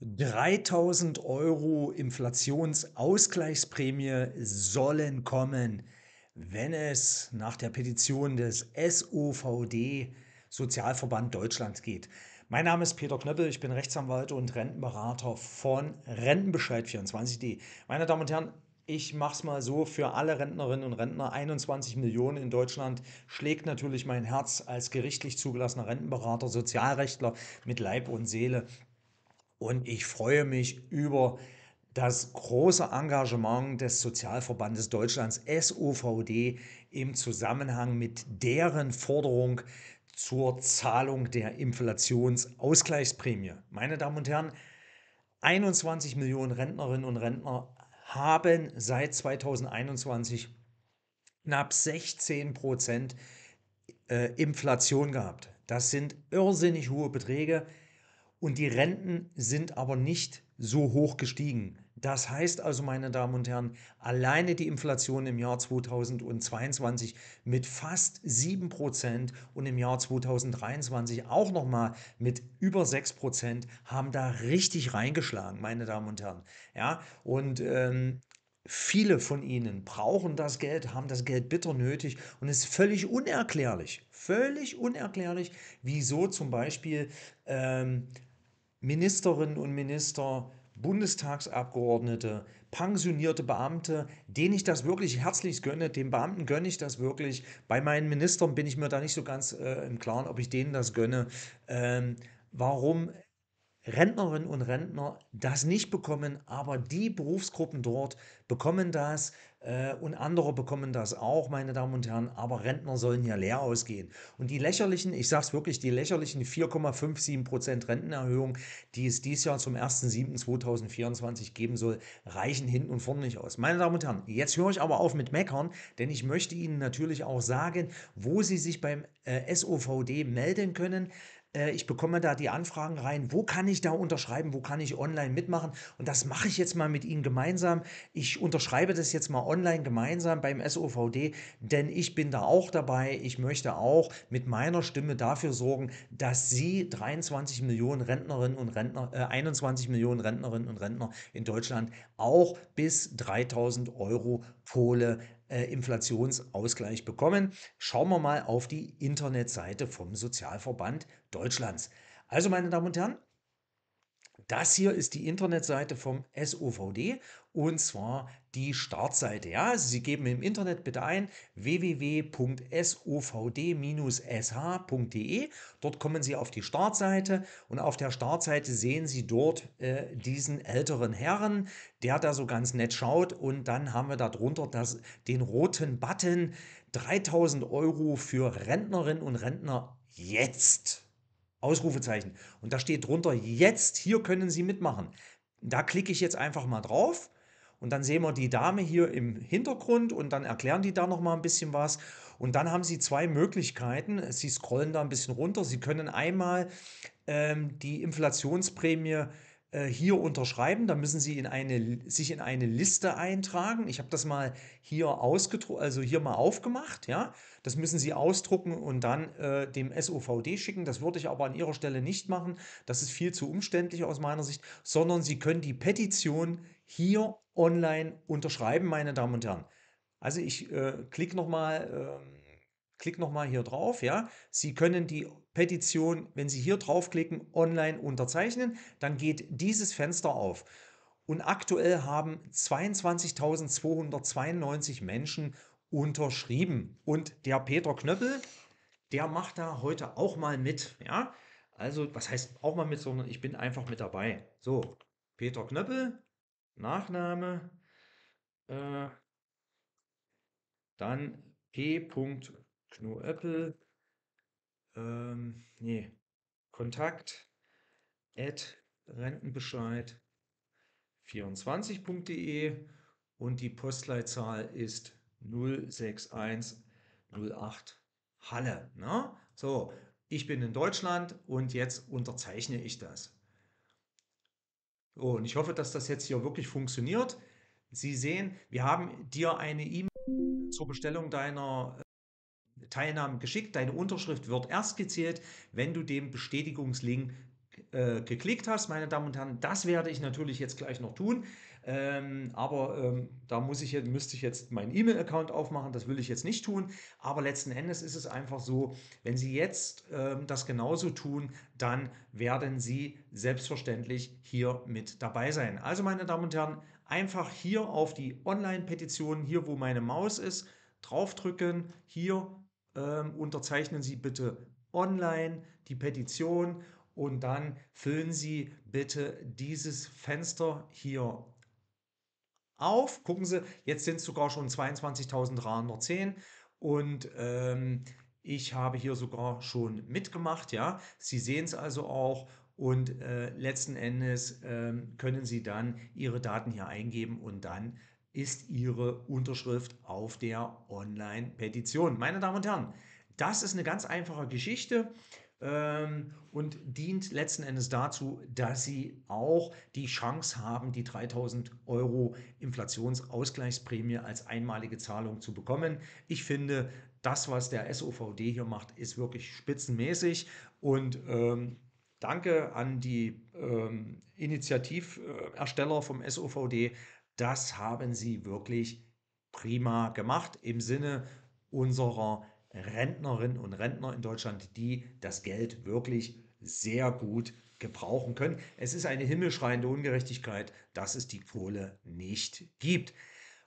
3000 Euro Inflationsausgleichsprämie sollen kommen, wenn es nach der Petition des SOVD Sozialverband Deutschland geht. Mein Name ist Peter Knöppel, ich bin Rechtsanwalt und Rentenberater von Rentenbescheid24.de. Meine Damen und Herren, ich mache es mal so für alle Rentnerinnen und Rentner. 21 Millionen in Deutschland schlägt natürlich mein Herz als gerichtlich zugelassener Rentenberater, Sozialrechtler mit Leib und Seele. Und ich freue mich über das große Engagement des Sozialverbandes Deutschlands SOVD im Zusammenhang mit deren Forderung zur Zahlung der Inflationsausgleichsprämie. Meine Damen und Herren, 21 Millionen Rentnerinnen und Rentner haben seit 2021 knapp 16 Prozent äh, Inflation gehabt. Das sind irrsinnig hohe Beträge und die Renten sind aber nicht so hoch gestiegen. Das heißt also, meine Damen und Herren, alleine die Inflation im Jahr 2022 mit fast 7% und im Jahr 2023 auch nochmal mit über 6% haben da richtig reingeschlagen, meine Damen und Herren. Ja, und ähm, Viele von ihnen brauchen das Geld, haben das Geld bitter nötig und es ist völlig unerklärlich, völlig unerklärlich, wieso zum Beispiel ähm, Ministerinnen und Minister, Bundestagsabgeordnete, pensionierte Beamte, denen ich das wirklich herzlich gönne, den Beamten gönne ich das wirklich. Bei meinen Ministern bin ich mir da nicht so ganz äh, im Klaren, ob ich denen das gönne. Ähm, warum Rentnerinnen und Rentner das nicht bekommen, aber die Berufsgruppen dort bekommen das, äh, und andere bekommen das auch, meine Damen und Herren, aber Rentner sollen ja leer ausgehen. Und die lächerlichen, ich sage es wirklich, die lächerlichen 4,57% Rentenerhöhung, die es dieses Jahr zum 1.7.2024 geben soll, reichen hinten und vorne nicht aus. Meine Damen und Herren, jetzt höre ich aber auf mit Meckern, denn ich möchte Ihnen natürlich auch sagen, wo Sie sich beim äh, SOVD melden können. Äh, ich bekomme da die Anfragen rein, wo kann ich da unterschreiben, wo kann ich online mitmachen. Und das mache ich jetzt mal mit Ihnen gemeinsam. Ich unterschreibe das jetzt mal online gemeinsam beim SOVD, denn ich bin da auch dabei. Ich möchte auch mit meiner Stimme dafür sorgen, dass Sie 23 Millionen Rentnerinnen und Rentner, äh, 21 Millionen Rentnerinnen und Rentner in Deutschland auch bis 3000 Euro Kohle äh, Inflationsausgleich bekommen. Schauen wir mal auf die Internetseite vom Sozialverband Deutschlands. Also meine Damen und Herren, das hier ist die Internetseite vom SOVD und zwar die Startseite. Ja, also Sie geben im Internet bitte ein www.sovd-sh.de. Dort kommen Sie auf die Startseite und auf der Startseite sehen Sie dort äh, diesen älteren Herrn, der da so ganz nett schaut und dann haben wir darunter das, den roten Button 3000 Euro für Rentnerinnen und Rentner jetzt. Ausrufezeichen. Und da steht drunter, jetzt hier können Sie mitmachen. Da klicke ich jetzt einfach mal drauf und dann sehen wir die Dame hier im Hintergrund und dann erklären die da noch mal ein bisschen was. Und dann haben Sie zwei Möglichkeiten. Sie scrollen da ein bisschen runter. Sie können einmal ähm, die Inflationsprämie äh, hier unterschreiben, da müssen Sie in eine, sich in eine Liste eintragen. Ich habe das mal hier ausgedruckt, also hier mal aufgemacht, ja. Das müssen Sie ausdrucken und dann äh, dem SOVD schicken. Das würde ich aber an Ihrer Stelle nicht machen. Das ist viel zu umständlich aus meiner Sicht, sondern Sie können die Petition hier online unterschreiben, meine Damen und Herren. Also ich äh, klicke nochmal. Äh, Klick nochmal hier drauf, ja. Sie können die Petition, wenn Sie hier draufklicken, online unterzeichnen. Dann geht dieses Fenster auf. Und aktuell haben 22.292 Menschen unterschrieben. Und der Peter Knöppel, der macht da heute auch mal mit, ja. Also, was heißt auch mal mit, sondern ich bin einfach mit dabei. So, Peter Knöppel, Nachname, äh, dann P. Kno Apple, ähm, nee, Kontakt, at rentenbescheid24.de und die Postleitzahl ist 06108 Halle. Ne? So, ich bin in Deutschland und jetzt unterzeichne ich das. So, und ich hoffe, dass das jetzt hier wirklich funktioniert. Sie sehen, wir haben dir eine E-Mail zur Bestellung deiner Teilnahmen geschickt. Deine Unterschrift wird erst gezählt, wenn du den Bestätigungslink äh, geklickt hast, meine Damen und Herren, das werde ich natürlich jetzt gleich noch tun, ähm, aber ähm, da muss ich jetzt, müsste ich jetzt meinen E-Mail-Account aufmachen, das will ich jetzt nicht tun, aber letzten Endes ist es einfach so, wenn Sie jetzt ähm, das genauso tun, dann werden Sie selbstverständlich hier mit dabei sein. Also meine Damen und Herren, einfach hier auf die Online-Petition, hier wo meine Maus ist, draufdrücken, hier ähm, unterzeichnen Sie bitte online die Petition und dann füllen Sie bitte dieses Fenster hier auf. Gucken Sie, jetzt sind es sogar schon 22.310 und ähm, ich habe hier sogar schon mitgemacht. Ja, Sie sehen es also auch und äh, letzten Endes äh, können Sie dann Ihre Daten hier eingeben und dann ist Ihre Unterschrift auf der Online-Petition. Meine Damen und Herren, das ist eine ganz einfache Geschichte ähm, und dient letzten Endes dazu, dass Sie auch die Chance haben, die 3000 Euro Inflationsausgleichsprämie als einmalige Zahlung zu bekommen. Ich finde, das, was der SOVD hier macht, ist wirklich spitzenmäßig und ähm, Danke an die ähm, Initiativersteller vom SOVD, das haben sie wirklich prima gemacht im Sinne unserer Rentnerinnen und Rentner in Deutschland, die das Geld wirklich sehr gut gebrauchen können. Es ist eine himmelschreiende Ungerechtigkeit, dass es die Kohle nicht gibt.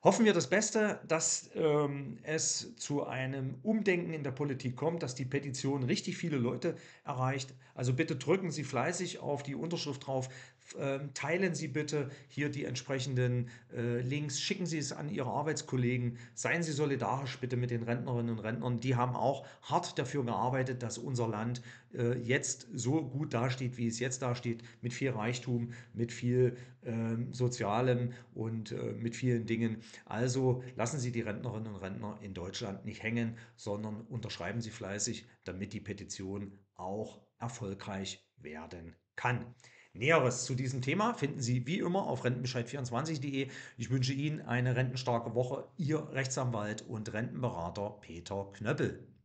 Hoffen wir das Beste, dass ähm, es zu einem Umdenken in der Politik kommt, dass die Petition richtig viele Leute erreicht. Also bitte drücken Sie fleißig auf die Unterschrift drauf, ähm, teilen Sie bitte hier die entsprechenden äh, Links, schicken Sie es an Ihre Arbeitskollegen, seien Sie solidarisch bitte mit den Rentnerinnen und Rentnern. Die haben auch hart dafür gearbeitet, dass unser Land äh, jetzt so gut dasteht, wie es jetzt dasteht, mit viel Reichtum, mit viel ähm, Sozialem und äh, mit vielen Dingen. Also lassen Sie die Rentnerinnen und Rentner in Deutschland nicht hängen, sondern unterschreiben Sie fleißig, damit die Petition auch erfolgreich werden kann. Näheres zu diesem Thema finden Sie wie immer auf rentenbescheid24.de. Ich wünsche Ihnen eine rentenstarke Woche. Ihr Rechtsanwalt und Rentenberater Peter Knöppel.